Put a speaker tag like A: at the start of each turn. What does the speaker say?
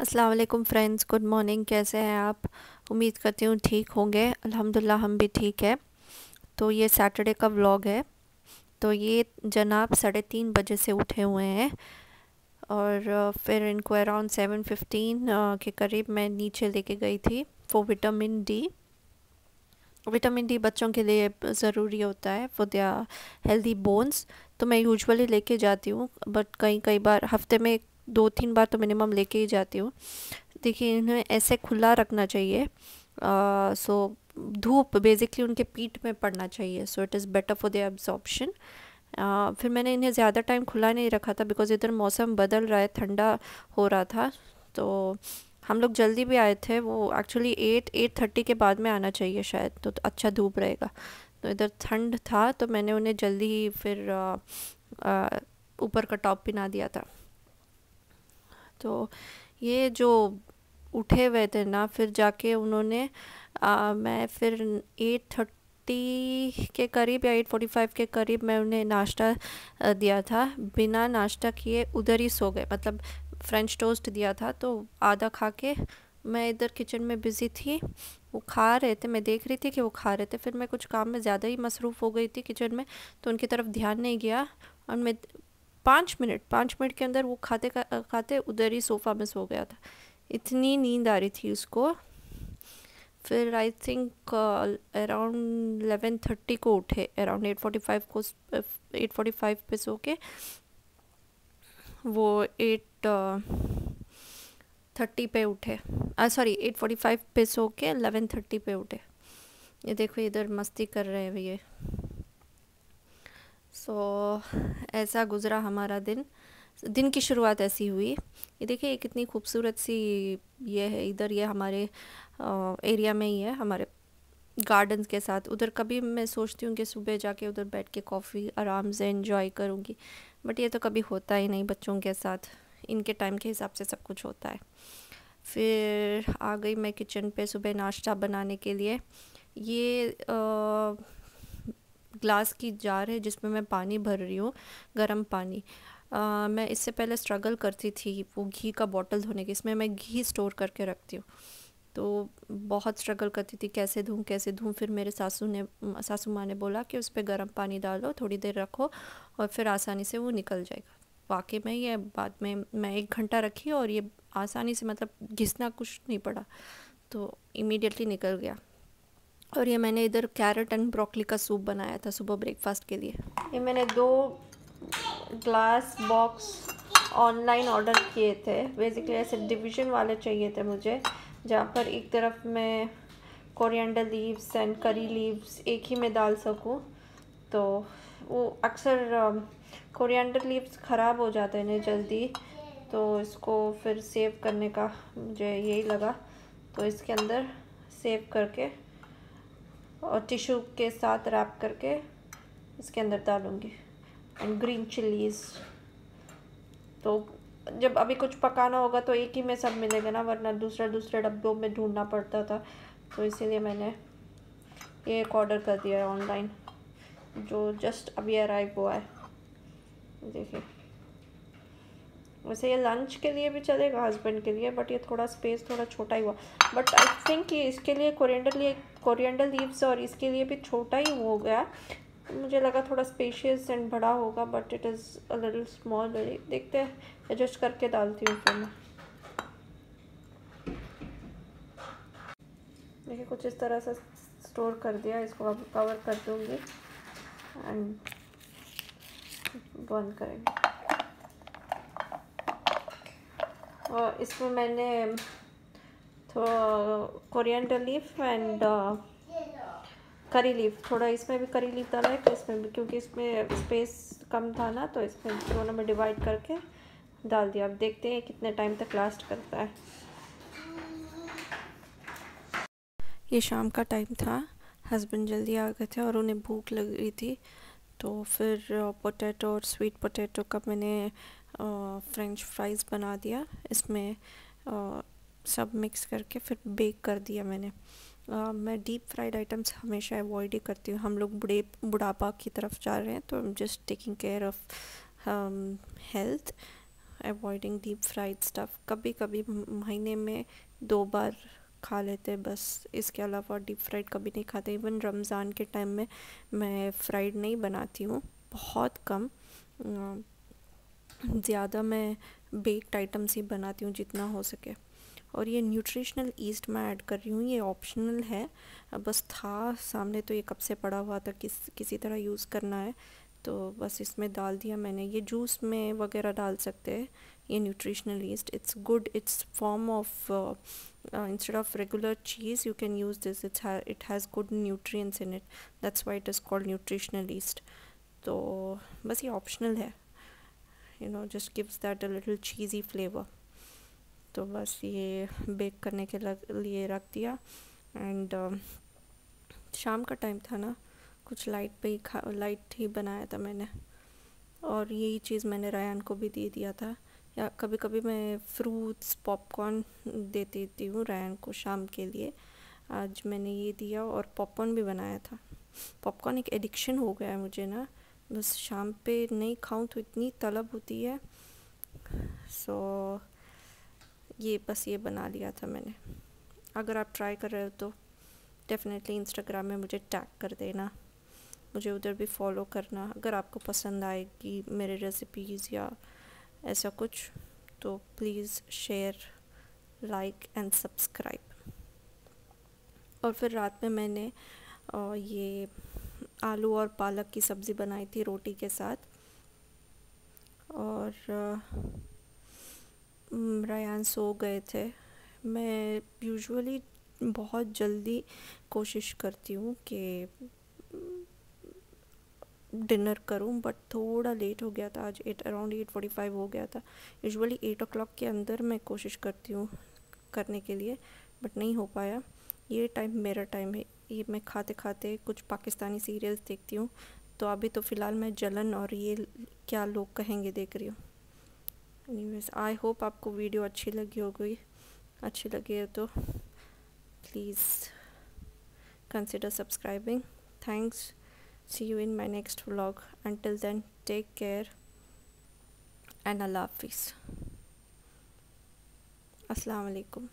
A: अस्सलाम friends good morning कैसे हैं आप उम्मीद करती हूँ ठीक होंगे अल्हम्दुलिल्लाह हम भी ठीक है तो ये सैटरडे का व्लॉग है तो ये जनाब साढ़े तीन बजे से उठे हुए हैं और फिर इनको अराउंड सेवन फिफ्टीन के करीब मैं नीचे लेके गई थी for vitamin D vitamin D बच्चों के लिए ज़रूरी होता है फॉर दिया हेल्दी बोन्स तो मैं यूजुअली लेके जाती हूँ बट कई कई बार हफ्ते में दो तीन बार तो मिनिमम लेके ही जाती हूँ देखिए इन्हें ऐसे खुला रखना चाहिए सो धूप बेसिकली उनके पीठ में पड़ना चाहिए so it is better for the absorption फिर मैंने इन्हें ज़्यादा टाइम खुला नहीं रखा था बिकॉज़ इधर मौसम बदल रहा है ठंडा हो रहा था तो हम लोग जल्दी भी आए थे वो एक्चुअली एट एट थर्टी के बाद में आना चाहिए शायद तो, तो अच्छा धूप रहेगा तो इधर ठंड था तो मैंने उन्हें जल्दी ही फिर ऊपर का टॉप पहना दिया था तो ये जो उठे हुए थे ना फिर जाके उन्होंने आ, मैं फिर एट थर्टी के करीब या एट फोर्टी फाइव के करीब मैं उन्हें नाश्ता दिया था बिना नाश्ता किए उधर ही सो गए मतलब फ्रेंच टोस्ट दिया था तो आधा खा के मैं इधर किचन में बिज़ी थी वो खा रहे थे मैं देख रही थी कि वो खा रहे थे फिर मैं कुछ काम में ज़्यादा ही मसरूफ़ हो गई थी किचन में तो उनकी तरफ ध्यान नहीं गया और मैं पाँच मिनट पाँच मिनट के अंदर वो खाते खाते उधर ही सोफ़ा में सो गया था इतनी नींद आ रही थी उसको फिर I think around eleven thirty को उठे अराउंड एट फोर्टी फाइव को एट फोर्टी फाइव पे सो के वो एट थर्टी uh, पे उठे सॉरी एट फोर्टी फाइव पे सो के अलेवन थर्टी पे उठे ये देखो इधर मस्ती कर रहे हैं भैया सो so, ऐसा गुज़रा हमारा दिन दिन की शुरुआत ऐसी हुई ये देखिए कितनी खूबसूरत सी ये है इधर ये हमारे आ, एरिया में ही है हमारे गार्डन्स के साथ उधर कभी मैं सोचती हूँ कि सुबह जाके उधर बैठ के कॉफ़ी आराम से इन्जॉय करूँगी बट ये तो कभी होता ही नहीं बच्चों के साथ इनके टाइम के हिसाब से सब कुछ होता है फिर आ गई मैं किचन पे सुबह नाश्ता बनाने के लिए ये आ, ग्लास की जार है जिसमें मैं पानी भर रही हूँ गर्म पानी आ, मैं इससे पहले स्ट्रगल करती थी वो घी का बॉटल धोने की इसमें मैं घी स्टोर करके रखती हूँ तो बहुत स्ट्रगल करती थी कैसे धूँ कैसे धूँ फिर मेरे सासू ने सासू माँ ने बोला कि उस पर गर्म पानी डालो थोड़ी देर रखो और फिर आसानी से वो निकल जाएगा वाकई में ये बाद में मैं एक घंटा रखी और ये आसानी से मतलब घिसना कुछ नहीं पड़ा तो इमीडिएटली निकल गया और ये मैंने इधर कैरेट एंड ब्रोकली का सूप बनाया था सुबह ब्रेकफास्ट के लिए ये मैंने दो ग्लास बॉक्स ऑनलाइन ऑर्डर किए थे बेसिकली ऐसे डिवीजन वाले चाहिए थे मुझे जहाँ पर एक तरफ मैं coriander leaves and curry leaves एक ही में डाल सकूँ तो वो अक्सर कोरिएंडर लीव्स ख़राब हो जाते हैं जल्दी तो इसको फिर सेव करने का मुझे यही लगा तो इसके अंदर सेव करके और टिशू के साथ रैप करके इसके अंदर डालूँगी एंड ग्रीन चिल्लीज़ तो जब अभी कुछ पकाना होगा तो एक ही में सब मिलेगा ना वरना दूसरा दूसरे डब्बों में ढूंढना पड़ता था तो इसीलिए मैंने ये एक ऑर्डर कर दिया है ऑनलाइन जो जस्ट अभी अराइव हुआ है देखिए वैसे ये लंच के लिए भी चलेगा हस्बैंड के लिए बट ये थोड़ा स्पेस थोड़ा छोटा ही हुआ बट आई थिंक ये इसके लिए कोरिएंडर लिए कोरिएंडर लीव्स और इसके लिए भी छोटा ही हो गया मुझे लगा थोड़ा स्पेशियस एंड बड़ा होगा but it is a little small देखते हैं एडजस्ट करके डालती हूँ फिर मैं देखिए कुछ इस तरह से स्टोर कर दिया इसको अब कवर कर दूँगी एंड बंद करेंगे और इसमें मैंने थोड़ा coriander leaf and curry leaf थोड़ा इसमें भी करी लीफ डाला है तो इसमें भी क्योंकि इसमें स्पेस कम था ना तो इसमें दोनों में डिवाइड करके डाल दिया अब देखते हैं कितने टाइम तक लास्ट करता है ये शाम का टाइम था हस्बैंड जल्दी आ गए थे और उन्हें भूख लग रही थी तो फिर पोटैटो uh, और स्वीट पोटैटो का मैंने फ्रेंच फ्राइज़ बना दिया इसमें आ, सब मिक्स करके फिर बेक कर दिया मैंने आ, मैं डीप फ्राइड आइटम्स हमेशा अवॉइड ही करती हूँ हम लोग बुढ़े बुढ़ापा की तरफ जा रहे हैं तो I am just taking care of health avoiding deep fried stuff कभी कभी महीने में दो बार खा लेते हैं बस इसके अलावा डीप फ्राइड कभी नहीं खाते इवन रमज़ान के टाइम में मैं फ्राइड नहीं बनाती हूँ बहुत कम ज़्यादा मैं बेक्ड आइटम्स ही बनाती हूँ जितना हो सके और ये न्यूट्रिशनल ईस्ट मैं ऐड कर रही हूँ ये ऑप्शनल है बस था सामने तो ये कब से पड़ा हुआ था किस किसी तरह यूज़ करना है तो बस इसमें डाल दिया मैंने ये जूस में वगैरह डाल सकते हैं ये nutritional yeast it's good it's form of instead of regular cheese you can use this it's it has good nutrients in it that's why it is called nutritional yeast तो बस ये ऑप्शनल है you know just gives that a little cheesy flavour तो बस ये bake करने के लग, लिए रख दिया एंड uh, um, शाम का टाइम था ना कुछ लाइट पे ही खा लाइट ही बनाया था मैंने और यही चीज़ मैंने रयान को भी दे दिया था या कभी कभी मैं फ्रूट्स पॉपकॉर्न दे देती हूँ रयान को शाम के लिए आज मैंने ये दिया और पॉपकॉर्न भी बनाया था पॉपकॉर्न एक एडिक्शन हो गया है मुझे ना बस शाम पे नहीं खाऊं तो इतनी तलब होती है सो so, ये बस ये बना लिया था मैंने अगर आप ट्राई कर रहे हो तो डेफिनेटली इंस्टाग्राम में मुझे टैग कर देना मुझे उधर भी फॉलो करना अगर आपको पसंद आएगी मेरे रेसिपीज़ या ऐसा कुछ तो please share like and subscribe और फिर रात में मैंने ये आलू और पालक की सब्ज़ी बनाई थी रोटी के साथ और रयान सो गए थे मैं यूजुअली बहुत जल्दी कोशिश करती हूँ कि डिनर करूँ बट थोड़ा लेट हो गया था आज at around eight forty five हो गया था यूजुअली एट ओ क्लाक के अंदर मैं कोशिश करती हूँ करने के लिए बट नहीं हो पाया ये टाइम मेरा टाइम है ये मैं खाते खाते कुछ पाकिस्तानी सीरियल्स देखती हूँ तो अभी तो फ़िलहाल मैं जलन और ये क्या लोग कहेंगे देख रही हूँ आई होप आपको वीडियो अच्छी लगी होगी अच्छी लगी है तो please consider subscribing thanks see you in my next vlog until then take care and अल्लाह हाफिज़ अस्सलाम वालेकुम